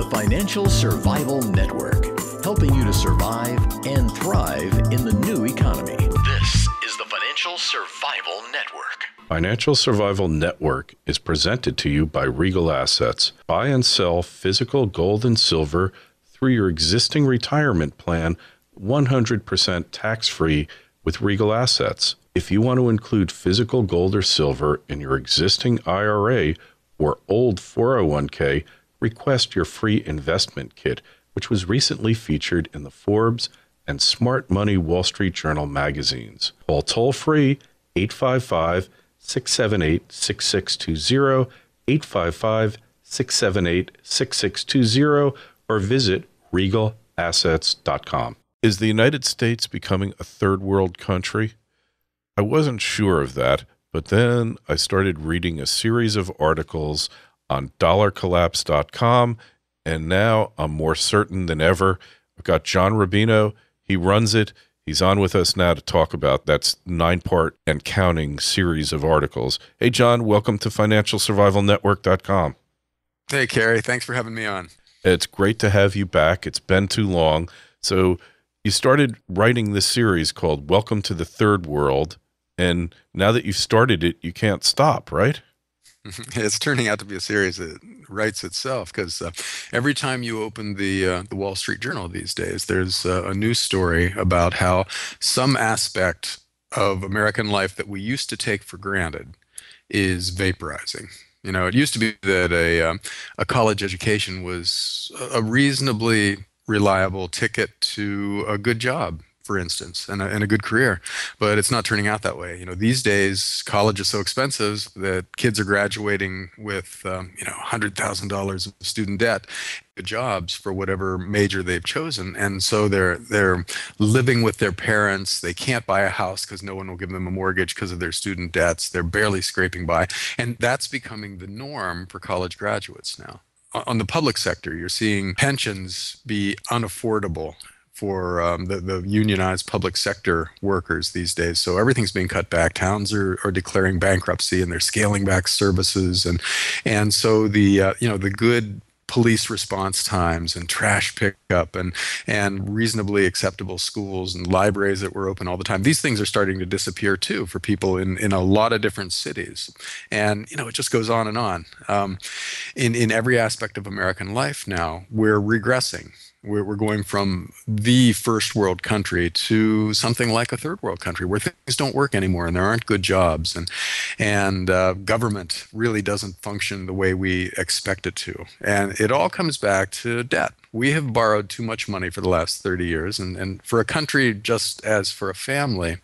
The Financial Survival Network, helping you to survive and thrive in the new economy. This is the Financial Survival Network. Financial Survival Network is presented to you by Regal Assets. Buy and sell physical gold and silver through your existing retirement plan 100% tax free with Regal Assets. If you want to include physical gold or silver in your existing IRA or old 401k, request your free investment kit, which was recently featured in the Forbes and Smart Money Wall Street Journal magazines. Call toll free 855 678 6620, 855 678 6620, or visit regalassets.com. Is the United States becoming a third world country? I wasn't sure of that, but then I started reading a series of articles on dollarcollapse.com. And now I'm more certain than ever. I've got John Rubino. He runs it. He's on with us now to talk about that nine part and counting series of articles. Hey, John, welcome to financialsurvivalnetwork.com. Hey, Carrie. Thanks for having me on. It's great to have you back. It's been too long. So, you started writing this series called Welcome to the Third World. And now that you've started it, you can't stop, right? it's turning out to be a series that writes itself because uh, every time you open the uh, the Wall Street Journal these days, there's uh, a news story about how some aspect of American life that we used to take for granted is vaporizing. You know, it used to be that a um, a college education was a reasonably reliable ticket to a good job for instance, and a, and a good career. But it's not turning out that way. You know, these days college is so expensive that kids are graduating with um, you know hundred thousand dollars of student debt, jobs for whatever major they've chosen and so they're they're living with their parents they can't buy a house because no one will give them a mortgage because of their student debts they're barely scraping by and that's becoming the norm for college graduates now on the public sector you're seeing pensions be unaffordable for um, the, the unionized public sector workers these days. So everything's being cut back. Towns are, are declaring bankruptcy and they're scaling back services. And, and so the, uh, you know, the good police response times and trash pickup and and reasonably acceptable schools and libraries that were open all the time these things are starting to disappear too for people in in a lot of different cities and you know it just goes on and on um, in in every aspect of american life now we're regressing we're, we're going from the first world country to something like a third world country where things don't work anymore and there aren't good jobs and and uh, government really doesn't function the way we expect it to. And it all comes back to debt. We have borrowed too much money for the last 30 years. And, and for a country, just as for a family,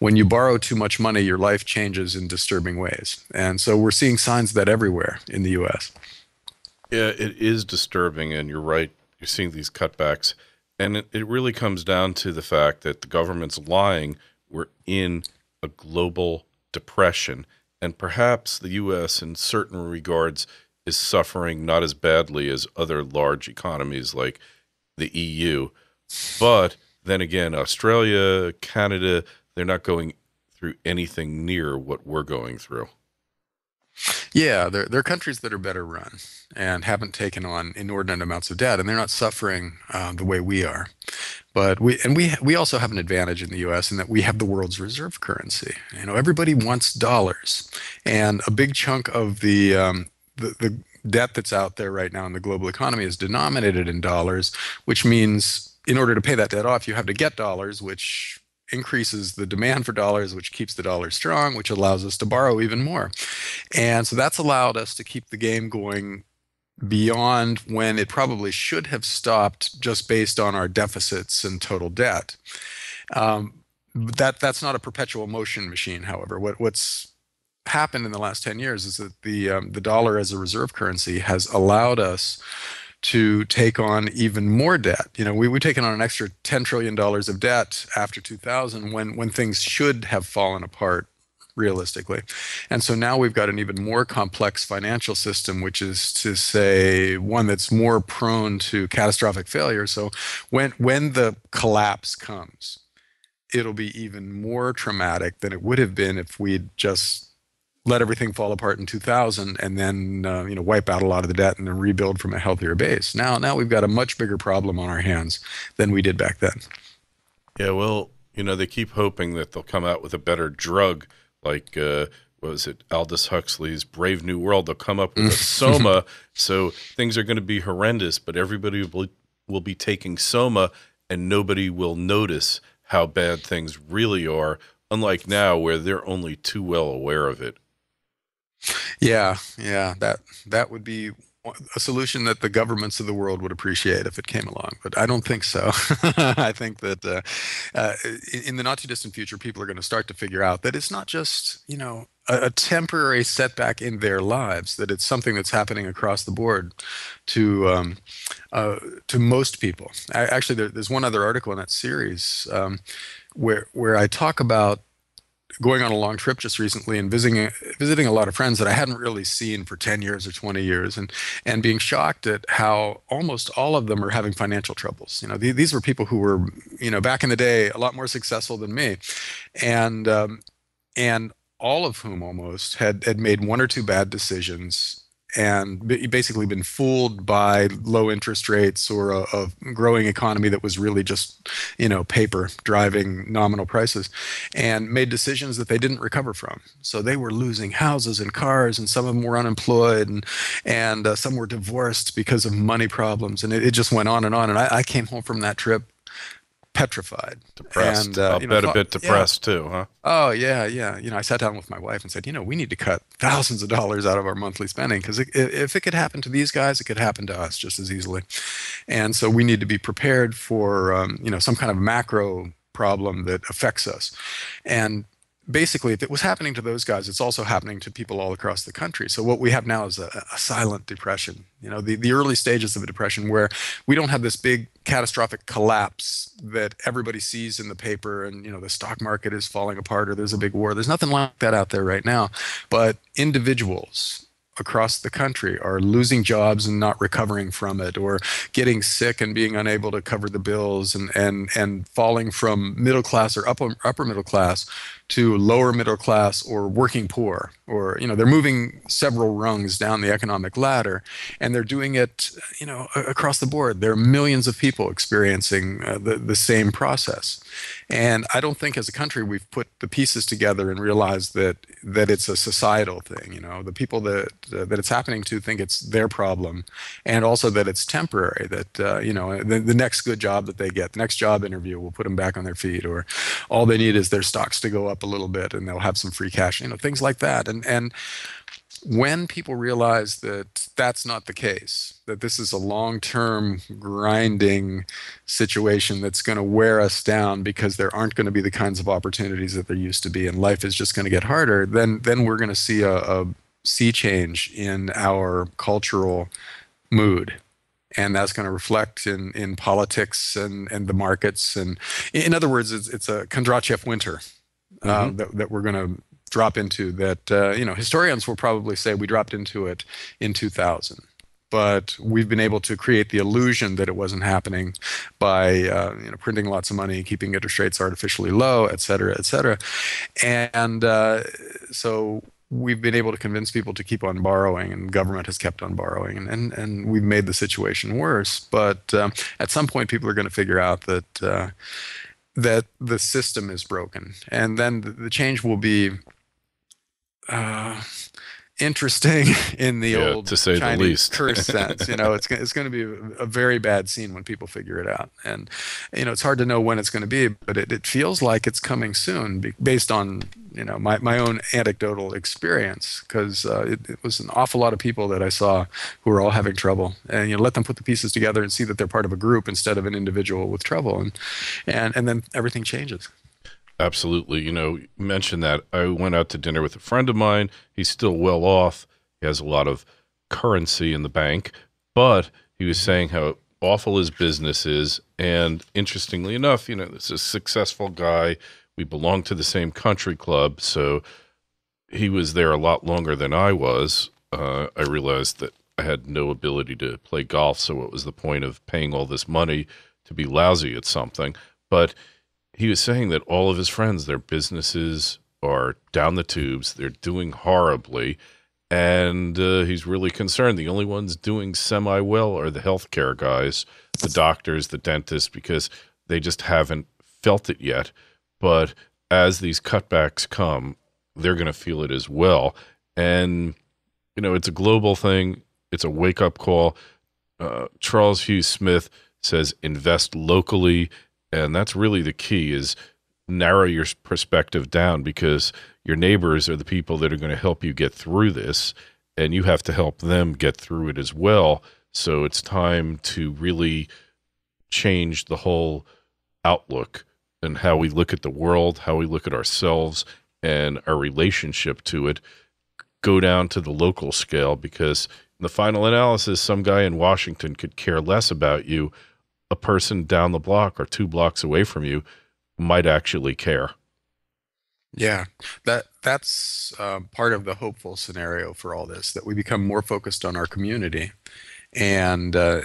when you borrow too much money, your life changes in disturbing ways. And so we're seeing signs of that everywhere in the US. Yeah, it is disturbing, and you're right you're seeing these cutbacks. And it, it really comes down to the fact that the government's lying. We're in a global depression. And perhaps the US, in certain regards, is suffering not as badly as other large economies like the EU. But then again, Australia, Canada, they're not going through anything near what we're going through. Yeah, they're, they're countries that are better run and haven't taken on inordinate amounts of debt, and they're not suffering uh, the way we are. But we and we we also have an advantage in the U.S. in that we have the world's reserve currency. You know, everybody wants dollars, and a big chunk of the um, the, the debt that's out there right now in the global economy is denominated in dollars, which means in order to pay that debt off, you have to get dollars, which increases the demand for dollars, which keeps the dollar strong, which allows us to borrow even more. And so that's allowed us to keep the game going beyond when it probably should have stopped just based on our deficits and total debt. Um, that that's not a perpetual motion machine, however. What what's happened in the last 10 years is that the um, the dollar as a reserve currency has allowed us to take on even more debt. You know, we, we've taken on an extra $10 trillion of debt after 2000 when, when things should have fallen apart realistically. And so now we've got an even more complex financial system, which is to say one that's more prone to catastrophic failure. So when, when the collapse comes, it'll be even more traumatic than it would have been if we'd just let everything fall apart in 2000 and then uh, you know wipe out a lot of the debt and then rebuild from a healthier base. Now now we've got a much bigger problem on our hands than we did back then. Yeah, well, you know they keep hoping that they'll come out with a better drug like uh, what was it Aldous Huxley's Brave New World. They'll come up with a soma, so things are going to be horrendous, but everybody will, will be taking soma and nobody will notice how bad things really are. Unlike now, where they're only too well aware of it yeah, yeah, that that would be a solution that the governments of the world would appreciate if it came along, but I don't think so. I think that uh, uh, in the not too distant future, people are going to start to figure out that it's not just you know a, a, temporary setback in their lives; that it's something that's happening across the board to um, uh, to most people. I, actually, there, there's one other article in that series um, where where I talk about going on a long trip just recently and visiting visiting a lot of friends that I hadn't really seen for 10 years or 20 years and and being shocked at how almost all of them are having financial troubles you know th- these were people who were you know back in the day a lot more successful than me and um, and all of whom almost had had made one or two bad decisions and basically been fooled by low interest rates or a, a, growing economy that was really just you know paper driving nominal prices and made decisions that they didn't recover from so they were losing houses and cars and some of them were unemployed and and uh, some were divorced because of money problems and it, it, just went on and on and I, I came home from that trip petrified. Depressed. And, uh, I'll you know, bet thought, a bit depressed yeah. too, huh? Oh yeah, yeah. You know, I sat down with my wife and said, you know, we need to cut thousands of dollars out of our monthly spending because if it could happen to these guys, it could happen to us just as easily. And so we need to be prepared for um, you know some kind of macro problem that affects us. And basically, if it was happening to those guys, it's also happening to people all across the country. So what we have now is a, a silent depression. You know, the, the early stages of a depression where we don't have this big catastrophic collapse that everybody sees in the paper and you know the stock market is falling apart or there's a big war there's nothing like that out there right now but individuals across the country are losing jobs and not recovering from it or getting sick and being unable to cover the bills and and and falling from middle class or upper upper middle class to lower middle class or working poor or you know they're moving several rungs down the economic ladder and they're doing it you know across the board there are millions of people experiencing uh, the, the same process and i don't think as a country we've put the pieces together and realized that that it's a societal thing you know the people that uh, that it's happening to think it's their problem and also that it's temporary that uh, you know the, the next good job that they get the next job interview will put them back on their feet or all they need is their stocks to go up up a little bit and they'll have some free cash, you know, things like that. And and when people realize that that's not the case, that this is a long term grinding situation that's going to wear us down because there aren't going to be the kinds of opportunities that there used to be and life is just going to get harder, then, then we're going to see a, a sea change in our cultural mood and that's going to reflect in, in politics and, and the markets. And in other words, it's, it's a Kondratiev winter. Um, mm-hmm. that, that we're going to drop into that uh, you know historians will probably say we dropped into it in 2000 but we've been able to create the illusion that it wasn't happening by uh, you know, printing lots of money, keeping interest rates artificially low, et cetera, et cetera. And uh, so we've been able to convince people to keep on borrowing, and government has kept on borrowing, and, and, and we've made the situation worse. But um, at some point, people are going to figure out that. Uh, that the system is broken, and then the change will be. Uh, interesting in the yeah, old to say Chinese the least. curse sense. You know, it's it's going to be a very bad scene when people figure it out, and you know, it's hard to know when it's going to be, but it, it feels like it's coming soon, based on you know my my own anecdotal experience, because uh, it, it, was an awful lot of people that I saw who were all having trouble, and you know, let them put the pieces together and see that they're part of a group instead of an individual with trouble, and and and then everything changes. Absolutely. You know, mention that I went out to dinner with a friend of mine. He's still well off. He has a lot of currency in the bank, but he was mm-hmm. saying how awful his business is. And interestingly enough, you know, this is a successful guy. We belong to the same country club. So he was there a lot longer than I was. Uh, I realized that I had no ability to play golf. So what was the point of paying all this money to be lousy at something? But he was saying that all of his friends, their businesses are down the tubes, they're doing horribly, and uh, he's really concerned. The only ones doing semi well are the healthcare guys, the doctors, the dentists, because they just haven't felt it yet. But as these cutbacks come, they're going to feel it as well. And, you know, it's a global thing, it's a wake up call. Uh, Charles Hugh Smith says invest locally and that's really the key is narrow your perspective down because your neighbors are the people that are going to help you get through this and you have to help them get through it as well so it's time to really change the whole outlook and how we look at the world how we look at ourselves and our relationship to it go down to the local scale because in the final analysis some guy in washington could care less about you a person down the block or two blocks away from you might actually care. Yeah, that that's uh, part of the hopeful scenario for all this that we become more focused on our community and uh,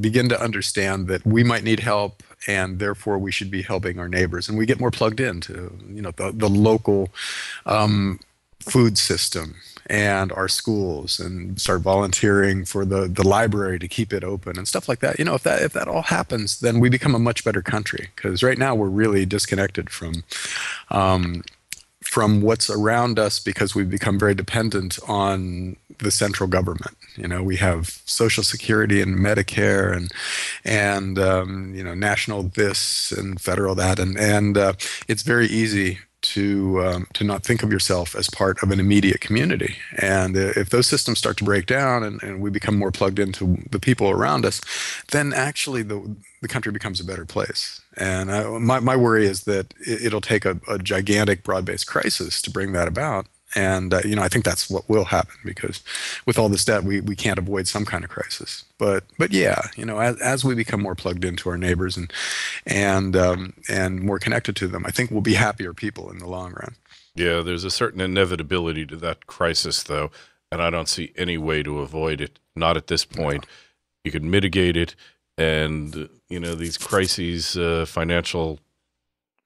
begin to understand that we might need help and therefore we should be helping our neighbors and we get more plugged into you know the, the local um, food system and our schools and start volunteering for the, the library to keep it open and stuff like that. You know, if that if that all happens, then we become a much better country because right now we're really disconnected from um, from what's around us because we've become very dependent on the central government. You know, we have Social Security and Medicare and and um, you know national this and federal that and and uh, it's very easy to um, to not think of yourself as part of an immediate community. And if those systems start to break down and, and we become more plugged into the people around us, then actually the the country becomes a better place. And I, my my worry is that it, will take a, a gigantic broad based crisis to bring that about. And uh, you know, I think that's what will happen because with all this debt, we, we can't avoid some kind of crisis. But but yeah, you know, as, as we become more plugged into our neighbors and and um, and more connected to them, I think we'll be happier people in the long run. Yeah, there's a certain inevitability to that crisis, though, and I don't see any way to avoid it. Not at this point. No. You can mitigate it, and you know these crises, uh, financial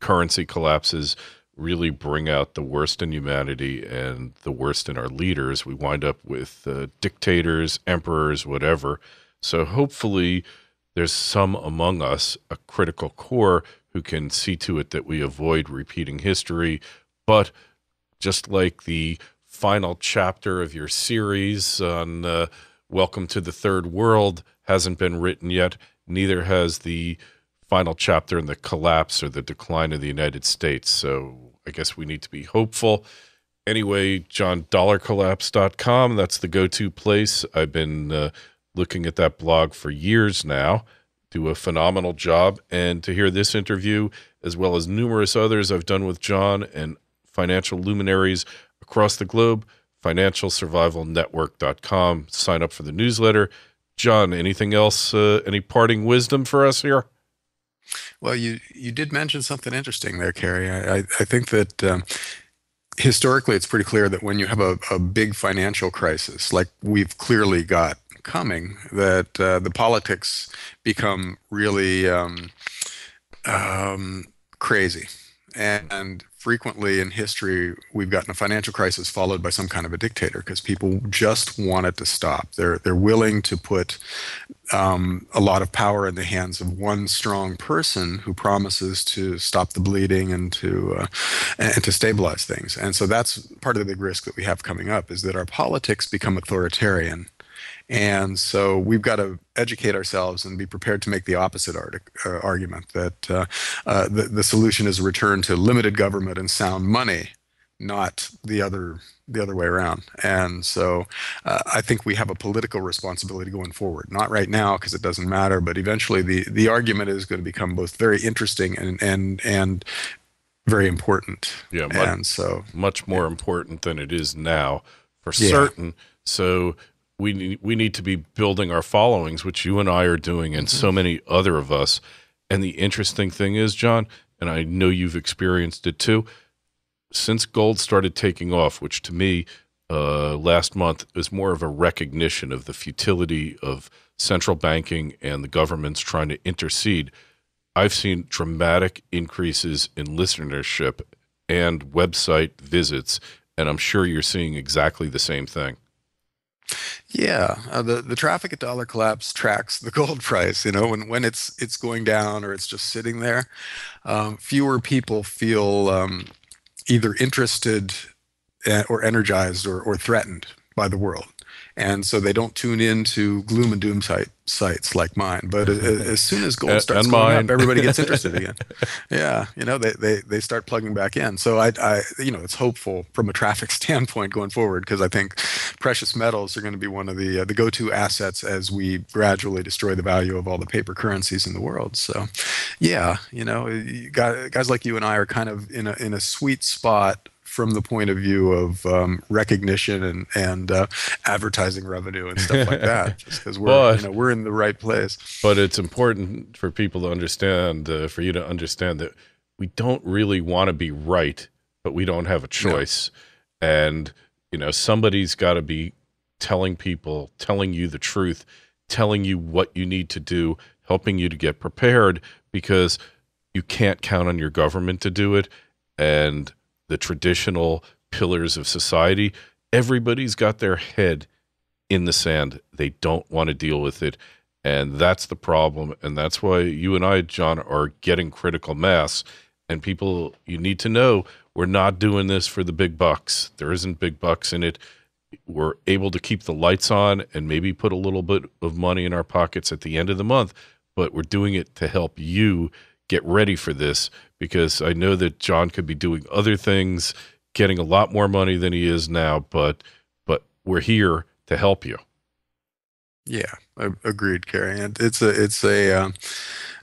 currency collapses really bring out the worst in humanity and the worst in our leaders. We wind up with uh, dictators, emperors, whatever. So hopefully, there's some among us, a critical core, who can see to it that we avoid repeating history. But just like the final chapter of your series on uh, Welcome to the Third World hasn't been written yet, neither has the final chapter in the collapse or the decline of the United States. So I guess we need to be hopeful. Anyway, John johndollarcollapse.com, that's the go to place. I've been uh, looking at that blog for years now. Do a phenomenal job. And to hear this interview, as well as numerous others I've done with John and financial luminaries across the globe, financialsurvivalnetwork.com. Sign up for the newsletter. John, anything else? Uh, any parting wisdom for us here? Well, you you did mention something interesting there, Carrie. I I think that. Um, historically, it's pretty clear that when you have a, a big financial crisis, like we've clearly got coming, that uh, the politics become really um, um, crazy and frequently in history, we've gotten a financial crisis followed by some kind of a dictator because people just want it to stop. They're they're willing to put um, a lot of power in the hands of one strong person who promises to stop the bleeding and to uh, and to stabilize things. And so that's part of the big risk that we have coming up is that our politics become authoritarian and so we've got to educate ourselves and be prepared to make the opposite art, uh, argument that uh, uh, the, the solution is a return to limited government and sound money, not the other the other way around. And so uh, I think we have a political responsibility going forward. Not right now because it doesn't matter, but eventually the, the argument is going to become both very interesting and and and very important. Yeah, much, and so much more yeah. important than it is now for yeah. certain. So we need, we need to be building our followings, which you and I are doing, and mm-hmm. so many other of us. And the interesting thing is, John, and I know you've experienced it too. Since gold started taking off, which to me uh, last month is more of a recognition of the futility of central banking and the governments trying to intercede, I've seen dramatic increases in listenership and website visits. And I'm sure you're seeing exactly the same thing. Yeah, uh, the the traffic at dollar collapse tracks the gold price. You know, when when it's it's going down or it's just sitting there, um, fewer people feel um, either interested eh, or energized or, or threatened by the world and so they don't tune into gloom and doom type sites like mine. But as, soon as gold uh, starts going up, everybody gets interested again. Yeah, you know they, they they start plugging back in. So I, I you know it's hopeful from a traffic standpoint going forward because I think precious metals are going to be one of the uh, the go to assets as we gradually destroy the value of all the paper currencies in the world. So yeah, you know guys like you and I are kind of in a in a sweet spot from the point of view of um, recognition and and uh, advertising revenue and stuff like that, because we're but, you know, we're in the right place. But it's important for people to understand, uh, for you to understand that we don't really want to be right, but we don't have a choice, no. and you know somebody's got to be telling people, telling you the truth, telling you what you need to do, helping you to get prepared because you can't count on your government to do it and the traditional pillars of society. Everybody's got their head in the sand. They don't want to deal with it. And that's the problem. And that's why you and I, John, are getting critical mass. And people, you need to know we're not doing this for the big bucks. There isn't big bucks in it. We're able to keep the lights on and maybe put a little bit of money in our pockets at the end of the month, but we're doing it to help you get ready for this because I know that John could be doing other things, getting a lot more money than he is now, but but we're here to help you. Yeah, agreed, Carrie. And it's a it's a um,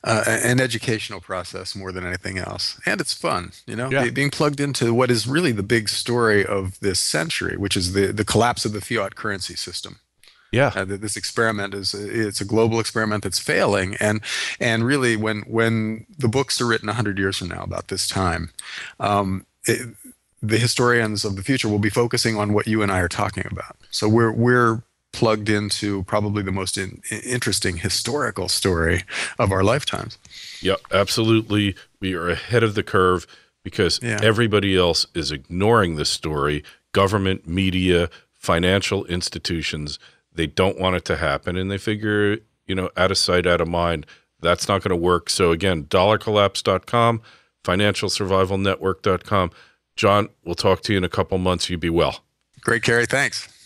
uh, an educational process more than anything else, and it's fun. You know, yeah. being plugged into what is really the big story of this century, which is the the collapse of the fiat currency system yeah uh, this experiment is uh, it's a global experiment that's failing and and really when when the books are written 100 years from now about this time um, it, the historians of the future will be focusing on what you and I are talking about so we're we're plugged into probably the most in, interesting historical story of our lifetimes yeah absolutely we are ahead of the curve because yeah. everybody else is ignoring this story government media financial institutions they don't want it to happen, and they figure, you know, out of sight, out of mind, that's not going to work. So again, dollarcollapse.com, financialsurvivalnetwork.com. John, we'll talk to you in a couple months. You be well. Great, Kerry. Thanks.